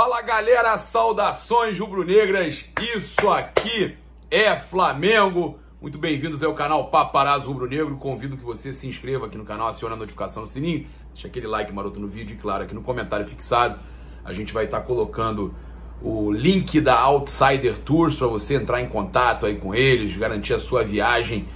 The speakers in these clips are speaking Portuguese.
Fala galera, saudações rubro-negras. Isso aqui é Flamengo. Muito bem-vindos ao canal Paparazzo Rubro-Negro. Convido que você se inscreva aqui no canal, acione a notificação no sininho, deixa aquele like maroto no vídeo e claro, aqui no comentário fixado, a gente vai estar tá colocando o link da Outsider Tours para você entrar em contato aí com eles, garantir a sua viagem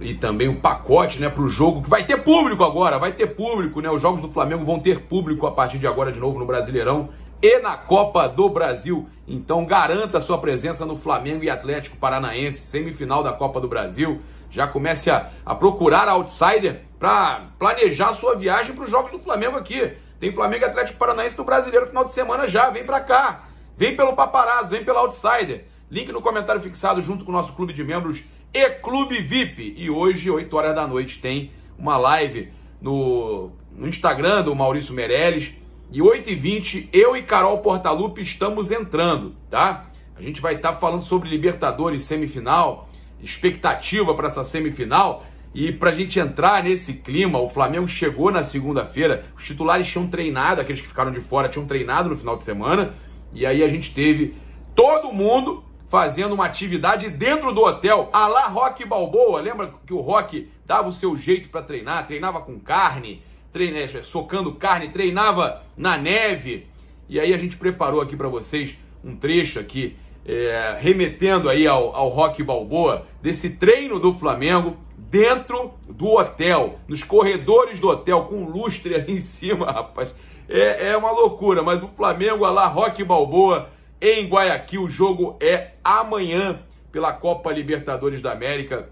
e também o pacote, né, para o jogo que vai ter público agora, vai ter público, né? Os jogos do Flamengo vão ter público a partir de agora de novo no Brasileirão e na Copa do Brasil. Então garanta sua presença no Flamengo e Atlético Paranaense, semifinal da Copa do Brasil. Já comece a, a procurar a outsider para planejar sua viagem para os jogos do Flamengo aqui. Tem Flamengo e Atlético Paranaense no Brasileiro final de semana já. Vem para cá. Vem pelo paparazzo, vem pela outsider. Link no comentário fixado junto com o nosso clube de membros e clube VIP. E hoje, 8 horas da noite, tem uma live no, no Instagram do Maurício Meirelles e 8h20, eu e Carol Portalupe estamos entrando, tá? A gente vai estar tá falando sobre Libertadores semifinal, expectativa para essa semifinal. E para a gente entrar nesse clima, o Flamengo chegou na segunda-feira, os titulares tinham treinado, aqueles que ficaram de fora tinham treinado no final de semana, e aí a gente teve todo mundo fazendo uma atividade dentro do hotel, a lá Rock Balboa. Lembra que o Rock dava o seu jeito para treinar, treinava com carne, né, socando carne, treinava na neve. E aí a gente preparou aqui para vocês um trecho aqui, é, remetendo aí ao, ao Rock Balboa, desse treino do Flamengo dentro do hotel, nos corredores do hotel, com lustre ali em cima, rapaz. É, é uma loucura, mas o Flamengo, a lá, Rock Balboa, em Guayaquil, o jogo é amanhã pela Copa Libertadores da América.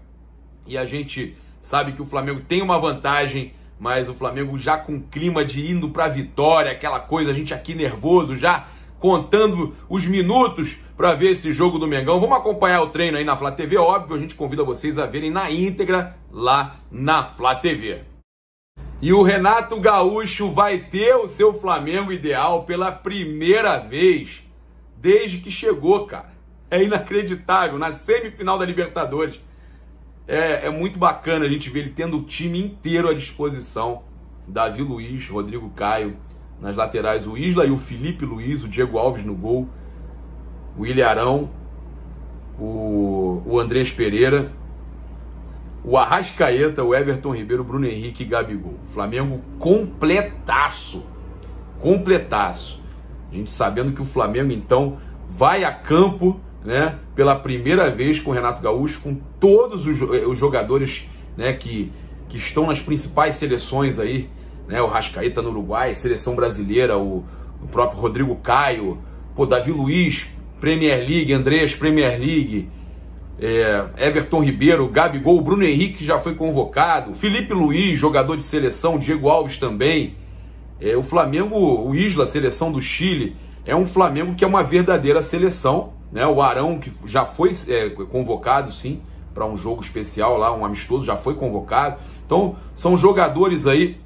E a gente sabe que o Flamengo tem uma vantagem mas o Flamengo já com clima de indo para vitória, aquela coisa, a gente aqui nervoso já contando os minutos para ver esse jogo do Mengão. Vamos acompanhar o treino aí na Fla TV, óbvio, a gente convida vocês a verem na íntegra lá na Fla TV. E o Renato Gaúcho vai ter o seu Flamengo ideal pela primeira vez desde que chegou, cara. É inacreditável, na semifinal da Libertadores é, é muito bacana a gente ver ele tendo o time inteiro à disposição. Davi Luiz, Rodrigo Caio, nas laterais o Isla e o Felipe Luiz, o Diego Alves no gol, o Ilharão, o, o Andrés Pereira, o Arrascaeta, o Everton Ribeiro, Bruno Henrique e Gabigol. Flamengo completaço. Completaço. A gente sabendo que o Flamengo, então, vai a campo né, pela primeira vez com o Renato Gaúcho, com todos os, eh, os jogadores né, que, que estão nas principais seleções aí, né, o Rascaeta no Uruguai, seleção brasileira, o, o próprio Rodrigo Caio, pô, Davi Luiz, Premier League, Andrés, Premier League, é, Everton Ribeiro, Gabigol, Bruno Henrique já foi convocado, Felipe Luiz, jogador de seleção, Diego Alves também, é, o Flamengo, o Isla, seleção do Chile, é um Flamengo que é uma verdadeira seleção, né? O Arão, que já foi é, convocado, sim, para um jogo especial lá, um amistoso, já foi convocado. Então, são jogadores aí,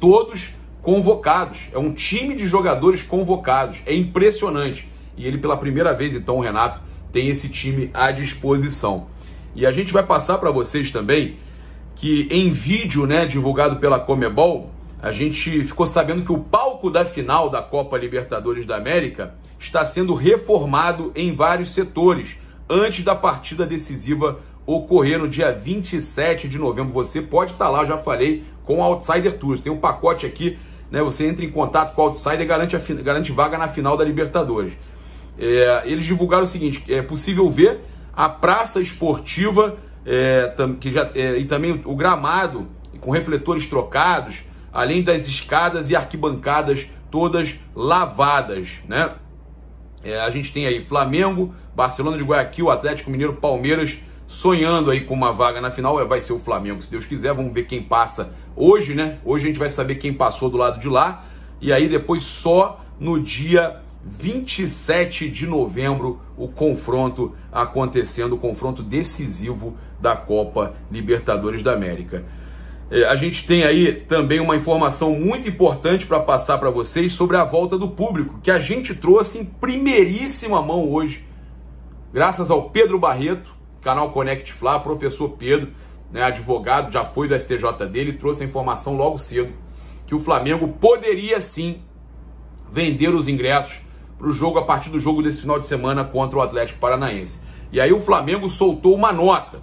todos convocados. É um time de jogadores convocados. É impressionante. E ele, pela primeira vez, então, o Renato tem esse time à disposição. E a gente vai passar para vocês também que em vídeo, né, divulgado pela Comebol, a gente ficou sabendo que o palco da final da Copa Libertadores da América está sendo reformado em vários setores antes da partida decisiva ocorrer no dia 27 de novembro. Você pode estar tá lá, já falei, com a Outsider Tours. Tem um pacote aqui, né? Você entra em contato com a Outsider e garante, a, garante vaga na final da Libertadores. É, eles divulgaram o seguinte: é possível ver a praça esportiva é, tam, que já, é, e também o, o gramado com refletores trocados, além das escadas e arquibancadas todas lavadas, né? É, a gente tem aí Flamengo, Barcelona de Guayaquil, Atlético Mineiro, Palmeiras sonhando aí com uma vaga na final. É, vai ser o Flamengo, se Deus quiser. Vamos ver quem passa hoje, né? Hoje a gente vai saber quem passou do lado de lá. E aí depois só no dia 27 de novembro o confronto acontecendo, o confronto decisivo da Copa Libertadores da América. É, a gente tem aí também uma informação muito importante para passar para vocês sobre a volta do público, que a gente trouxe em primeiríssima mão hoje, graças ao Pedro Barreto, canal Connect Fla, professor Pedro, né, advogado, já foi do STJ dele, trouxe a informação logo cedo que o Flamengo poderia sim vender os ingressos para o jogo a partir do jogo desse final de semana contra o Atlético Paranaense. E aí o Flamengo soltou uma nota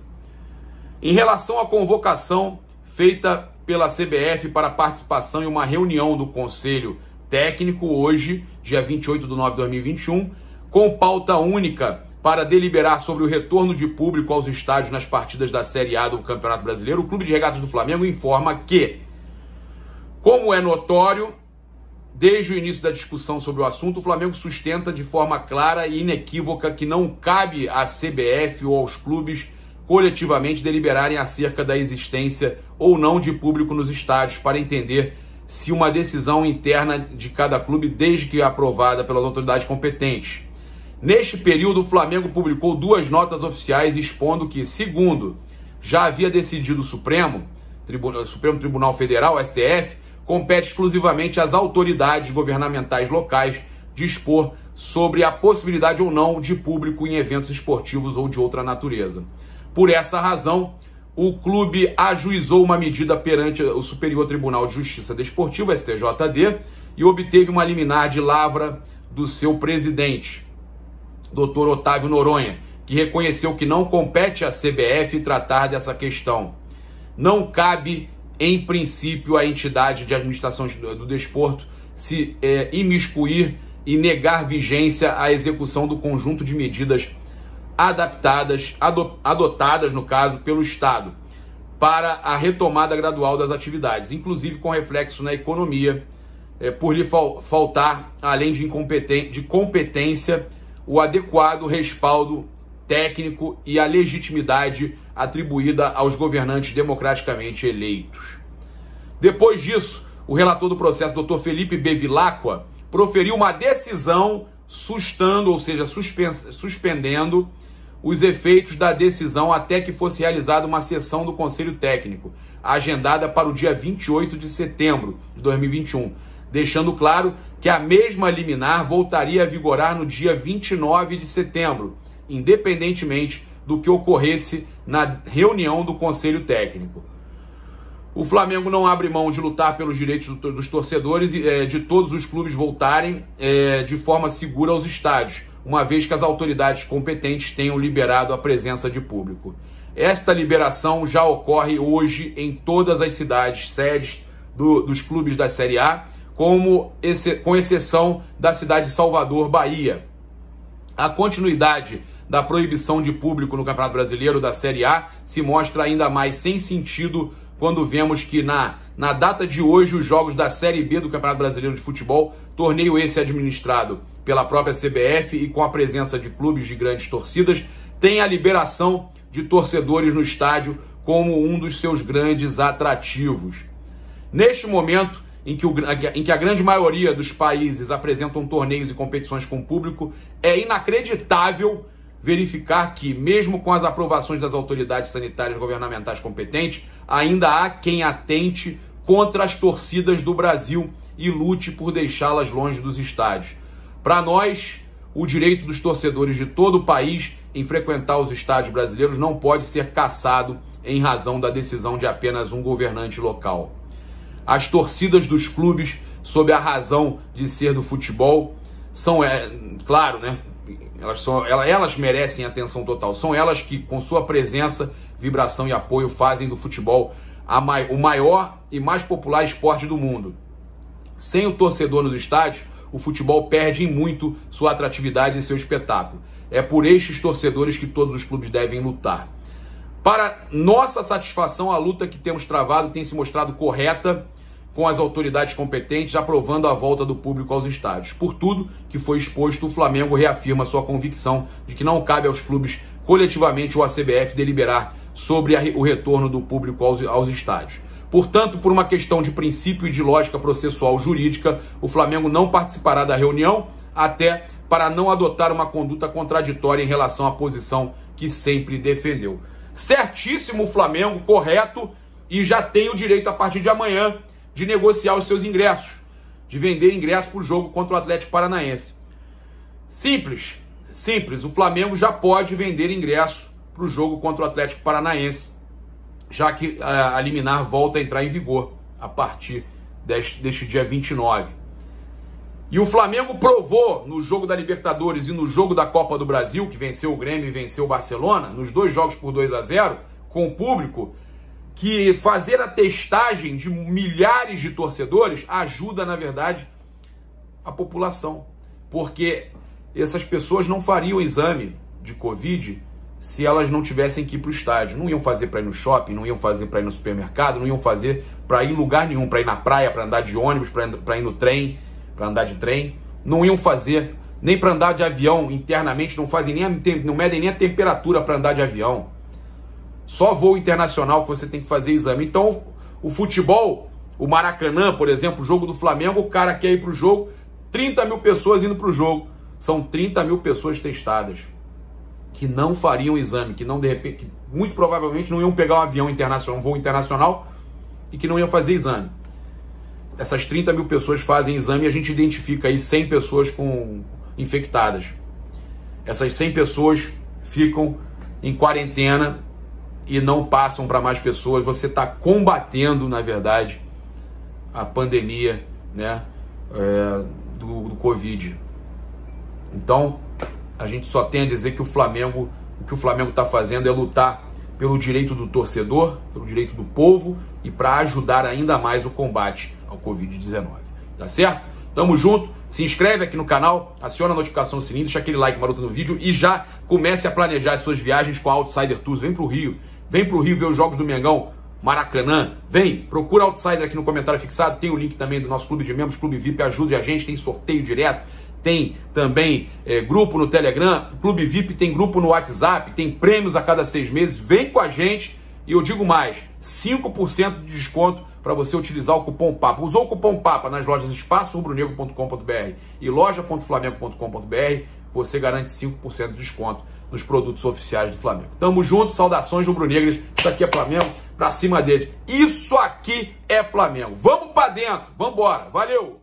em relação à convocação feita pela CBF para participação em uma reunião do Conselho Técnico hoje, dia 28 de nove de 2021, com pauta única para deliberar sobre o retorno de público aos estádios nas partidas da Série A do Campeonato Brasileiro, o Clube de Regatas do Flamengo informa que, como é notório, desde o início da discussão sobre o assunto, o Flamengo sustenta de forma clara e inequívoca que não cabe à CBF ou aos clubes coletivamente deliberarem acerca da existência ou não de público nos estádios para entender se uma decisão interna de cada clube, desde que aprovada pelas autoridades competentes. Neste período, o Flamengo publicou duas notas oficiais expondo que, segundo, já havia decidido o Supremo, Tribunal, Supremo Tribunal Federal, STF, compete exclusivamente às autoridades governamentais locais dispor sobre a possibilidade ou não de público em eventos esportivos ou de outra natureza. Por essa razão, o clube ajuizou uma medida perante o Superior Tribunal de Justiça Desportiva, STJD, e obteve uma liminar de lavra do seu presidente, Dr. Otávio Noronha, que reconheceu que não compete à CBF tratar dessa questão. Não cabe, em princípio, à entidade de administração do desporto se é, imiscuir e negar vigência à execução do conjunto de medidas adaptadas, adotadas, no caso, pelo Estado para a retomada gradual das atividades, inclusive com reflexo na economia, é, por lhe fal faltar, além de, de competência, o adequado respaldo técnico e a legitimidade atribuída aos governantes democraticamente eleitos. Depois disso, o relator do processo, Dr. Felipe Bevilacqua, proferiu uma decisão sustando, ou seja, suspendendo os efeitos da decisão até que fosse realizada uma sessão do Conselho Técnico, agendada para o dia 28 de setembro de 2021, deixando claro que a mesma liminar voltaria a vigorar no dia 29 de setembro, independentemente do que ocorresse na reunião do Conselho Técnico. O Flamengo não abre mão de lutar pelos direitos dos torcedores e eh, de todos os clubes voltarem eh, de forma segura aos estádios uma vez que as autoridades competentes tenham liberado a presença de público. Esta liberação já ocorre hoje em todas as cidades sedes do, dos clubes da Série A, como esse, com exceção da cidade de Salvador, Bahia. A continuidade da proibição de público no Campeonato Brasileiro da Série A se mostra ainda mais sem sentido quando vemos que na, na data de hoje os jogos da Série B do Campeonato Brasileiro de Futebol, torneio esse administrado pela própria CBF e com a presença de clubes de grandes torcidas, tem a liberação de torcedores no estádio como um dos seus grandes atrativos. Neste momento em que, o, em que a grande maioria dos países apresentam torneios e competições com público, é inacreditável verificar que, mesmo com as aprovações das autoridades sanitárias governamentais competentes, ainda há quem atente contra as torcidas do Brasil e lute por deixá-las longe dos estádios. Para nós, o direito dos torcedores de todo o país em frequentar os estádios brasileiros não pode ser caçado em razão da decisão de apenas um governante local. As torcidas dos clubes, sob a razão de ser do futebol, são, é, claro, né? Elas, são, elas merecem atenção total. São elas que, com sua presença, vibração e apoio, fazem do futebol a, o maior e mais popular esporte do mundo. Sem o torcedor nos estádios, o futebol perde em muito sua atratividade e seu espetáculo. É por estes torcedores que todos os clubes devem lutar. Para nossa satisfação, a luta que temos travado tem se mostrado correta com as autoridades competentes, aprovando a volta do público aos estádios. Por tudo que foi exposto, o Flamengo reafirma sua convicção de que não cabe aos clubes coletivamente ou à CBF deliberar sobre a, o retorno do público aos, aos estádios. Portanto, por uma questão de princípio e de lógica processual jurídica, o Flamengo não participará da reunião até para não adotar uma conduta contraditória em relação à posição que sempre defendeu. Certíssimo o Flamengo, correto, e já tem o direito a partir de amanhã de negociar os seus ingressos, de vender ingressos para o jogo contra o Atlético Paranaense. Simples, simples. O Flamengo já pode vender ingresso para o jogo contra o Atlético Paranaense já que a, é, a liminar volta a entrar em vigor a partir deste, deste dia 29. E o Flamengo provou no jogo da Libertadores e no jogo da Copa do Brasil, que venceu o Grêmio e venceu o Barcelona, nos dois jogos por 2 a 0 com o público, que fazer a testagem de milhares de torcedores ajuda, na verdade, a população. Porque essas pessoas não fariam exame de Covid se elas não tivessem que ir para o estádio. Não iam fazer para ir no shopping, não iam fazer para ir no supermercado, não iam fazer para ir em lugar nenhum, para ir na praia, para andar de ônibus, para ir no trem, para andar de trem. Não iam fazer nem para andar de avião internamente, não fazem nem a, não medem nem a temperatura para andar de avião. Só voo internacional que você tem que fazer exame. Então, o futebol, o Maracanã, por exemplo, o jogo do Flamengo, o cara quer ir para o jogo, 30 mil pessoas indo para o jogo. São 30 mil pessoas testadas que não fariam exame, que não de repente, que muito provavelmente não iam pegar um avião internacional, um voo internacional e que não iam fazer exame. Essas 30 mil pessoas fazem exame e a gente identifica aí 100 pessoas com infectadas. Essas 100 pessoas ficam em quarentena e não passam para mais pessoas. Você está combatendo, na verdade, a pandemia né, é, do, do Covid. Então, a gente só tem a dizer que o Flamengo, o que o Flamengo está fazendo é lutar pelo direito do torcedor, pelo direito do povo e para ajudar ainda mais o combate ao Covid-19. Tá certo? Tamo junto. Se inscreve aqui no canal, aciona a notificação do sininho, deixa aquele like maroto no vídeo e já comece a planejar as suas viagens com a Outsider Tours. Vem pro Rio, vem pro Rio ver os jogos do Mengão, Maracanã. Vem, procura Outsider aqui no comentário fixado, tem o link também do nosso clube de membros, clube VIP, ajude a gente, tem sorteio direto tem também é, grupo no Telegram, Clube VIP tem grupo no WhatsApp, tem prêmios a cada seis meses. Vem com a gente e eu digo mais: 5% de desconto para você utilizar o cupom PAPA. Usou o cupom PAPA nas lojas espaçorubronegro.com.br e loja.flamengo.com.br, você garante 5% de desconto nos produtos oficiais do Flamengo. Tamo junto, saudações rubro-negras. Isso aqui é Flamengo, para cima deles. Isso aqui é Flamengo. Vamos para dentro, vamos embora. Valeu!